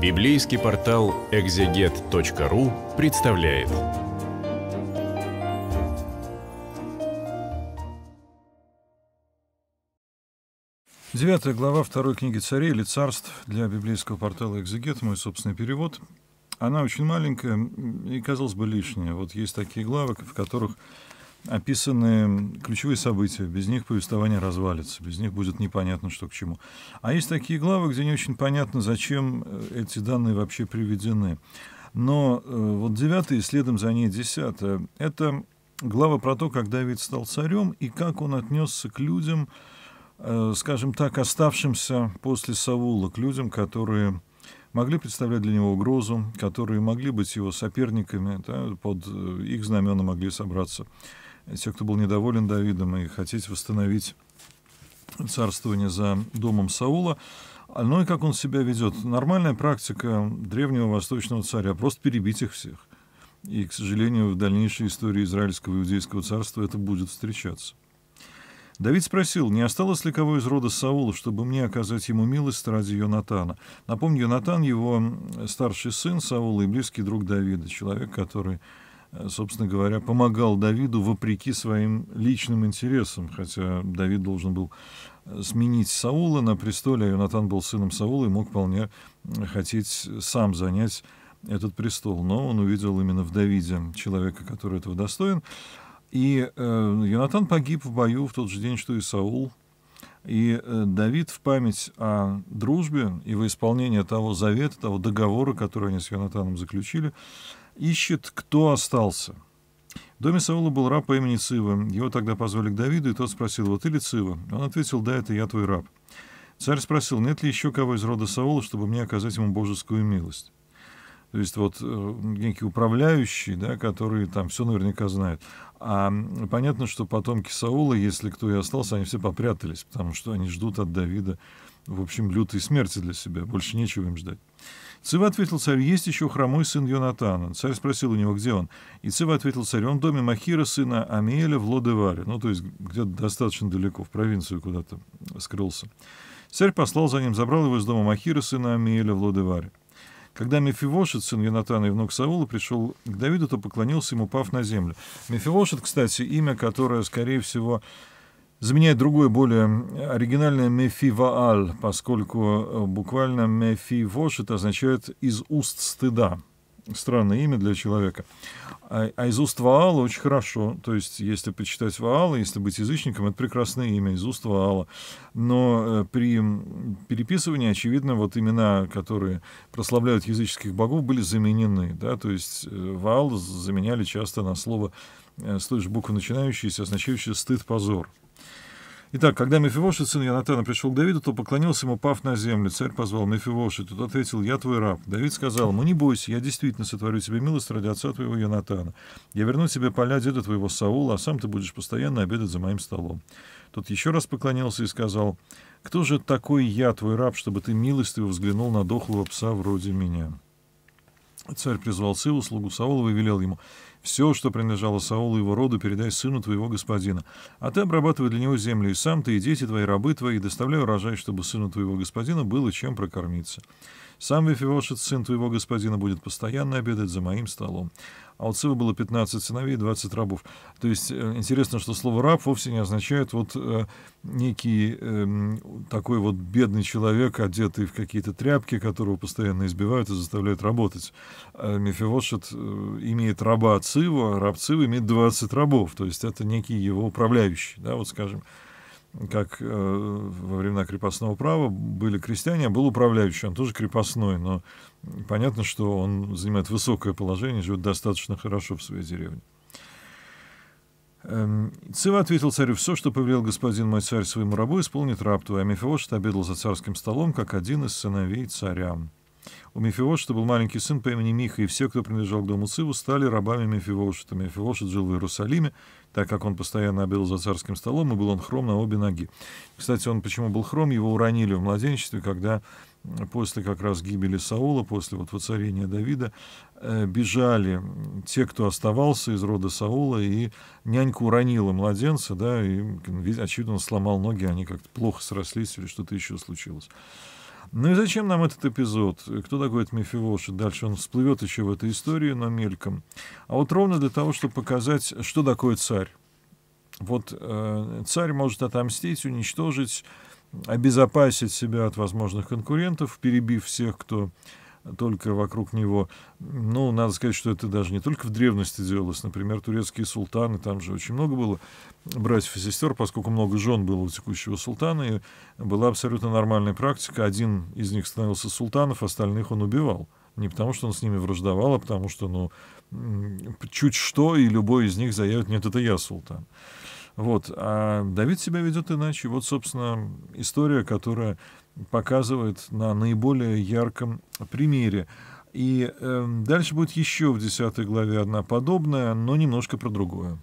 Библейский портал экзегет.ру представляет. Девятая глава второй книги царей или царств для библейского портала «Экзегет», мой собственный перевод. Она очень маленькая и, казалось бы, лишняя. Вот есть такие главы, в которых описаны ключевые события, без них повествование развалится, без них будет непонятно, что к чему. А есть такие главы, где не очень понятно, зачем э, эти данные вообще приведены. Но э, вот девятая и следом за ней десятая — это глава про то, как Давид стал царем и как он отнесся к людям, э, скажем так, оставшимся после Саула, к людям, которые могли представлять для него угрозу, которые могли быть его соперниками, да, под э, их знамена могли собраться те, кто был недоволен Давидом и хотите восстановить царствование за домом Саула. Ну и как он себя ведет? Нормальная практика древнего восточного царя, просто перебить их всех. И, к сожалению, в дальнейшей истории израильского иудейского царства это будет встречаться. Давид спросил, не осталось ли кого из рода Саула, чтобы мне оказать ему милость ради Йонатана. Напомню, Йонатан — его старший сын Саула и близкий друг Давида, человек, который Э, собственно говоря, помогал Давиду вопреки своим личным интересам, хотя Давид должен был э, сменить Саула на престоле, а Юнатан был сыном Саула и мог вполне э, хотеть сам занять этот престол. Но он увидел именно в Давиде человека, который этого достоин. И э, Юнатан погиб в бою в тот же день, что и Саул. И э, Давид в память о дружбе и во исполнение того завета, того договора, который они с Юнатаном заключили, ищет, кто остался. В доме Саула был раб по имени Цива. Его тогда позвали к Давиду, и тот спросил, «Вот ты ли Цива?» Он ответил, «Да, это я твой раб». Царь спросил, нет ли еще кого из рода Саула, чтобы мне оказать ему божескую милость. То есть вот э, некий управляющий, да, который там все наверняка знает. А понятно, что потомки Саула, если кто и остался, они все попрятались, потому что они ждут от Давида в общем, лютой смерти для себя. Больше нечего им ждать. Цива ответил царю, есть еще хромой сын Йонатана. Царь спросил у него, где он. И Цива ответил царю, он в доме Махира, сына Амиэля в Лодеваре. Ну, то есть где-то достаточно далеко, в провинцию куда-то скрылся. Царь послал за ним, забрал его из дома Махира, сына Амиэля в Лодеваре. Когда Мефивошет, сын Йонатана и внук Саула, пришел к Давиду, то поклонился ему, пав на землю. Мефивошет, кстати, имя, которое, скорее всего, заменяет другое, более оригинальное «мефи вааль», поскольку э, буквально «мефи вошит» означает «из уст стыда». Странное имя для человека. А, а из уст Ваала очень хорошо. То есть, если почитать Ваала, если быть язычником, это прекрасное имя, из уст Ваала. Но э, при переписывании, очевидно, вот имена, которые прославляют языческих богов, были заменены. Да? То есть, э, Ваал заменяли часто на слово с той же буквы начинающееся, означающее «стыд-позор». Итак, когда Мефивоши, сын Янатана, пришел к Давиду, то поклонился ему, пав на землю. Царь позвал Мефивоши, тот ответил, я твой раб. Давид сказал ему, не бойся, я действительно сотворю тебе милость ради отца твоего Янатана. Я верну тебе поля деда твоего Саула, а сам ты будешь постоянно обедать за моим столом. Тот еще раз поклонился и сказал, кто же такой я, твой раб, чтобы ты милостиво взглянул на дохлого пса вроде меня?» Царь призвал Силу, слугу Саулова, и велел ему, «Все, что принадлежало Саулу и его роду, передай сыну твоего господина, а ты обрабатывай для него землю, и сам ты, и дети твои, рабы твои, и доставляй урожай, чтобы сыну твоего господина было чем прокормиться. Сам Вифивошец, сын твоего господина, будет постоянно обедать за моим столом а у Цивы было 15 сыновей и 20 рабов. То есть э, интересно, что слово «раб» вовсе не означает вот э, некий э, такой вот бедный человек, одетый в какие-то тряпки, которого постоянно избивают и заставляют работать. А Мефивошет э, имеет раба Цива, а раб Цива имеет 20 рабов, то есть это некий его управляющий, да, вот скажем как э, во времена крепостного права были крестьяне, а был управляющий, он тоже крепостной, но понятно, что он занимает высокое положение, живет достаточно хорошо в своей деревне. Эм, Цива ответил царю, все, что повелел господин мой царь своему рабу, исполнит раб твой. А Мефивошет обедал за царским столом, как один из сыновей царя. У Мефивошета был маленький сын по имени Миха, и все, кто принадлежал к дому Циву, стали рабами Мефивошета. Мефивошет жил в Иерусалиме, так как он постоянно обедал за царским столом, и был он хром на обе ноги. Кстати, он почему был хром, его уронили в младенчестве, когда после как раз гибели Саула, после вот воцарения Давида, э, бежали те, кто оставался из рода Саула, и нянька уронила младенца, да, и, очевидно, он сломал ноги, они как-то плохо срослись или что-то еще случилось. Ну и зачем нам этот эпизод? Кто такой этот Мефивоши? Дальше он всплывет еще в этой истории, но мельком. А вот ровно для того, чтобы показать, что такое царь. Вот э, царь может отомстить, уничтожить, обезопасить себя от возможных конкурентов, перебив всех, кто только вокруг него. Ну, надо сказать, что это даже не только в древности делалось. Например, турецкие султаны, там же очень много было братьев и сестер, поскольку много жен было у текущего султана, и была абсолютно нормальная практика. Один из них становился султанов, остальных он убивал. Не потому, что он с ними враждовал, а потому что, ну, чуть что, и любой из них заявит, нет, это я султан. Вот. А Давид себя ведет иначе. Вот, собственно, история, которая показывает на наиболее ярком примере. И э, дальше будет еще в 10 главе одна подобная, но немножко про другое.